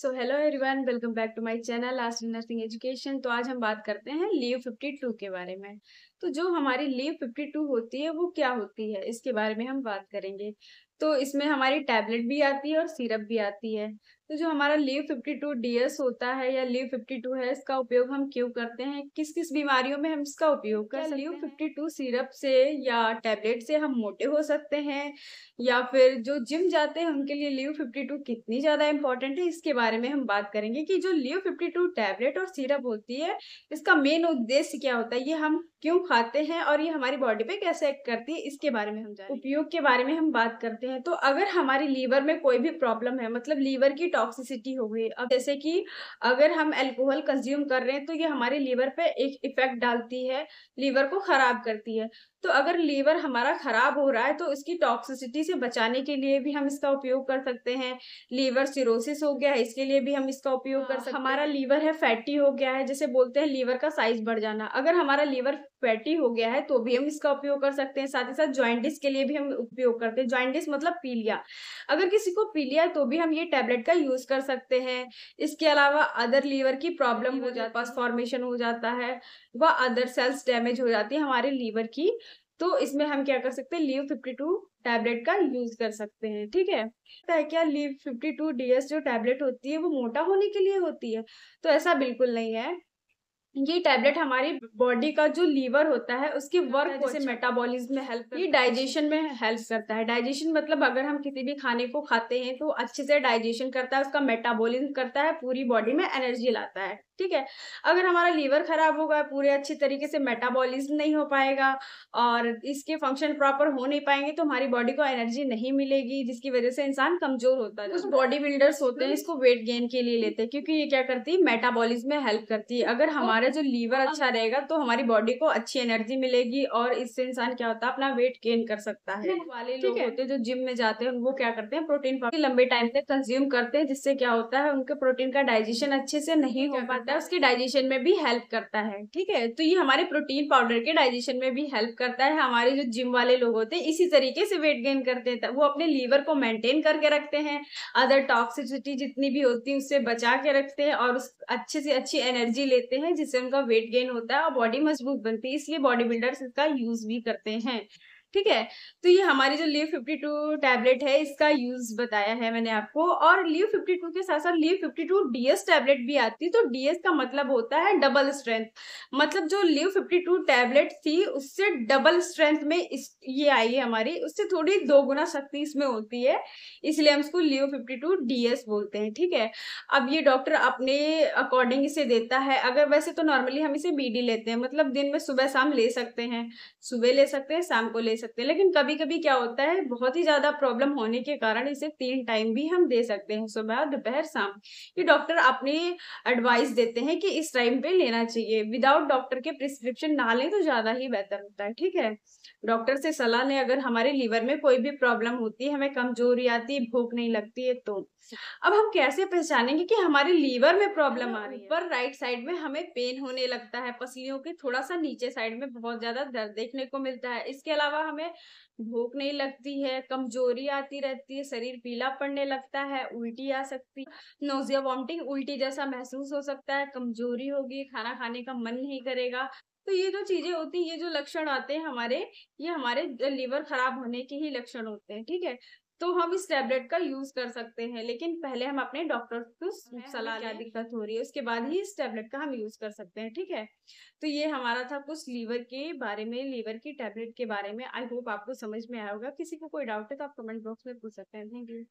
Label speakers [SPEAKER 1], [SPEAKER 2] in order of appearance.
[SPEAKER 1] so hello everyone welcome back to my channel last nursing education तो आज हम बात करते हैं लीव 52 के बारे में तो जो हमारी लीव 52 होती है वो क्या होती है इसके बारे में हम बात करेंगे तो इसमें हमारी टैबलेट भी आती है और सिरप भी आती है तो जो हमारा लीव 52 डीएस होता है या लीव 52 है इसका उपयोग हम क्यों करते हैं किस किस बीमारियों में हम इसका उपयोग कर सकते लीव 52 सिरप से या टैबलेट से हम मोटे हो सकते हैं या फिर जो जिम जाते हैं उनके लिए लीव 52 कितनी ज़्यादा इम्पॉर्टेंट है इसके बारे में हम बात करेंगे कि जो लीव 52 टैबलेट और सीरप होती है इसका मेन उद्देश्य क्या होता है ये हम क्यों खाते हैं और ये हमारी बॉडी पे कैसे एक्ट करती है इसके बारे में हम उपयोग के बारे में हम बात करते हैं तो अगर हमारी लीवर में कोई भी प्रॉब्लम है मतलब लीवर की टॉक्सिसिटी हो गई अब जैसे कि अगर हम अल्कोहल कंज्यूम कर रहे हैं तो ये हमारे लीवर पे एक इफेक्ट डालती है लीवर को खराब करती है तो अगर लीवर हमारा खराब हो रहा है तो उसकी टॉक्सिसिटी से बचाने के लिए भी हम इसका उपयोग कर सकते हैं लीवर सिरोसिस हो गया है इसके लिए भी हम इसका उपयोग कर हाँ, सकते हैं हमारा लीवर है फैटी हो गया है जैसे बोलते हैं लीवर का साइज बढ़ जाना अगर हमारा लीवर फैटी हो गया है तो भी हम इसका उपयोग कर सकते हैं साथ ही साथ ज्वाइंटिस के लिए भी हम उपयोग करते हैं ज्वाइंटिस मतलब पीलिया अगर किसी को पीलिया है तो भी हम ये टैबलेट का यूज कर सकते हैं इसके अलावा अदर लीवर की प्रॉब्लम हो जाता है फॉर्मेशन हो जाता है व अदर सेल्स डैमेज हो जाती है हमारे लीवर की तो इसमें हम क्या कर सकते हैं लीव फिफ्टी टू टैबलेट का यूज कर सकते हैं ठीक है है क्या लीव फिफ्टी टू एस जो टैबलेट होती है वो मोटा होने के लिए होती है तो ऐसा बिल्कुल नहीं है ये टैबलेट हमारी बॉडी का जो लीवर होता है उसकी वर्क जैसे मेटाबॉलिज्म में हेल्प ये डाइजेशन में हेल्प करता है डाइजेशन मतलब अगर हम किसी भी खाने को खाते हैं तो अच्छे से डाइजेशन करता है उसका मेटाबॉलिज्म करता है पूरी बॉडी में एनर्जी लाता है ठीक है अगर हमारा लीवर खराब होगा पूरे अच्छे तरीके से मेटाबॉलिज्म नहीं हो पाएगा और इसके फंक्शन प्रॉपर हो नहीं पाएंगे तो हमारी बॉडी को एनर्जी नहीं मिलेगी जिसकी वजह से इंसान कमजोर होता है कुछ बॉडी बिल्डर्स होते हैं तो इसको वेट गेन के लिए लेते हैं क्योंकि ये क्या करती है मेटाबॉलिज्म में हेल्प करती है अगर हमारा जो लीवर अच्छा रहेगा तो हमारी बॉडी को अच्छी एनर्जी मिलेगी और इससे इंसान क्या होता है अपना वेट गेन कर सकता है वाले लोग होते हैं जो जिम में जाते हैं वो क्या करते हैं प्रोटीन लंबे टाइम तक कंज्यूम करते हैं जिससे क्या होता है उनके प्रोटीन का डाइजेशन अच्छे से नहीं हो पाता करता है उसके डाइजेशन में भी हेल्प करता है ठीक है तो ये हमारे प्रोटीन पाउडर के डाइजेशन में भी हेल्प करता है हमारे जो जिम वाले लोग होते हैं इसी तरीके से वेट गेन करते हैं वो अपने लीवर को मेंटेन करके रखते हैं अदर टॉक्सिसिटी जितनी भी होती है उससे बचा के रखते हैं और उस अच्छे से अच्छी एनर्जी लेते हैं जिससे उनका वेट गेन होता है और बॉडी मजबूत बनती है इसलिए बॉडी बिल्डर्स इसका यूज भी करते हैं ठीक है तो ये हमारी जो लीव 52 टैबलेट है इसका यूज बताया है मैंने आपको और लीव 52 के साथ साथ लीव 52 डीएस टैबलेट भी आती है तो डीएस का मतलब होता है डबल स्ट्रेंथ मतलब जो लीव 52 टैबलेट थी उससे डबल स्ट्रेंथ में इस ये आई है हमारी उससे थोड़ी दो गुना शक्ति इसमें होती है इसलिए हम इसको लीव फिफ्टी टू डीएस बोलते हैं ठीक है अब ये डॉक्टर अपने अकॉर्डिंग इसे देता है अगर वैसे तो नॉर्मली हम इसे डी लेते हैं मतलब दिन में सुबह शाम ले सकते हैं सुबह ले सकते हैं शाम को ले सकते सकते हैं लेकिन कभी कभी क्या होता है बहुत ही ज्यादा प्रॉब्लम होने के कारण इसे तीन टाइम भी हम दे सकते हैं सुबह दोपहर शाम ये डॉक्टर अपने एडवाइस देते हैं कि इस टाइम पे लेना चाहिए विदाउट डॉक्टर के प्रिस्क्रिप्शन ना लें तो ज्यादा ही बेहतर होता है ठीक है डॉक्टर से सलाह लें अगर हमारे लीवर में कोई भी प्रॉब्लम होती है हमें कमजोरी आती है भूख नहीं लगती है तो अब हम कैसे पहचानेंगे कि हमारे लीवर में प्रॉब्लम आ रही है पर राइट साइड में हमें पेन होने लगता है पसलियों के थोड़ा सा नीचे साइड में बहुत ज्यादा दर्द देखने को मिलता है इसके अलावा हमें भूख नहीं लगती है कमजोरी आती रहती है शरीर पीला पड़ने लगता है उल्टी आ सकती है नोजिया वॉमिटिंग उल्टी जैसा महसूस हो सकता है कमजोरी होगी खाना खाने का मन नहीं करेगा तो ये जो चीजें होती है ये जो लक्षण आते हैं हमारे ये हमारे लीवर खराब होने के ही लक्षण होते हैं ठीक है तो हम इस टैबलेट का यूज कर सकते हैं लेकिन पहले हम अपने डॉक्टर को तो सलाह क्या दिक्कत हो रही है उसके बाद ही इस टैबलेट का हम यूज कर सकते हैं ठीक है तो ये हमारा था कुछ लीवर के बारे में लीवर की टैबलेट के बारे में आई होप आपको समझ में आया होगा किसी को कोई डाउट है तो आप कमेंट बॉक्स में पूछ सकते हैं थैंक यू